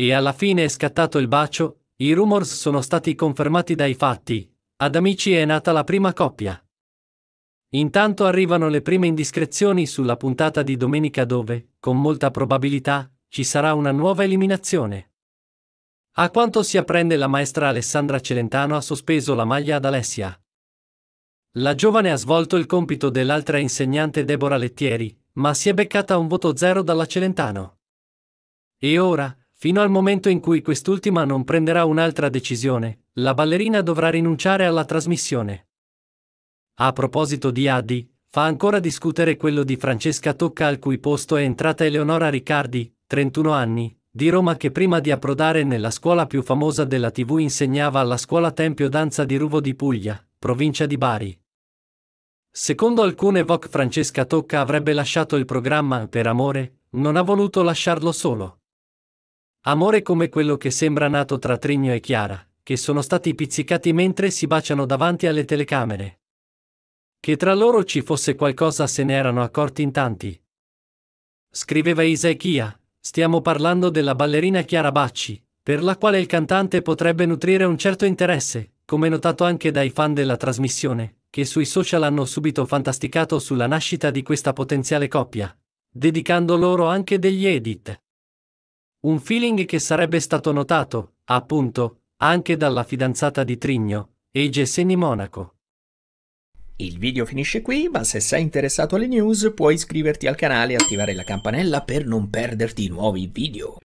e alla fine è scattato il bacio, i rumors sono stati confermati dai fatti, ad amici è nata la prima coppia. Intanto arrivano le prime indiscrezioni sulla puntata di domenica dove, con molta probabilità, ci sarà una nuova eliminazione. A quanto si apprende la maestra Alessandra Celentano ha sospeso la maglia ad Alessia. La giovane ha svolto il compito dell'altra insegnante Deborah Lettieri, ma si è beccata un voto zero dalla Celentano. E ora, Fino al momento in cui quest'ultima non prenderà un'altra decisione, la ballerina dovrà rinunciare alla trasmissione. A proposito di Addi, fa ancora discutere quello di Francesca Tocca al cui posto è entrata Eleonora Riccardi, 31 anni, di Roma che prima di approdare nella scuola più famosa della TV insegnava alla scuola Tempio Danza di Ruvo di Puglia, provincia di Bari. Secondo alcune voc Francesca Tocca avrebbe lasciato il programma per amore, non ha voluto lasciarlo solo. Amore come quello che sembra nato tra Trigno e Chiara, che sono stati pizzicati mentre si baciano davanti alle telecamere. Che tra loro ci fosse qualcosa se ne erano accorti in tanti. Scriveva Isaechia, stiamo parlando della ballerina Chiara Bacci, per la quale il cantante potrebbe nutrire un certo interesse, come notato anche dai fan della trasmissione, che sui social hanno subito fantasticato sulla nascita di questa potenziale coppia, dedicando loro anche degli edit. Un feeling che sarebbe stato notato, appunto, anche dalla fidanzata di Trigno, Age Monaco. Il video finisce qui, ma se sei interessato alle news puoi iscriverti al canale e attivare la campanella per non perderti nuovi video.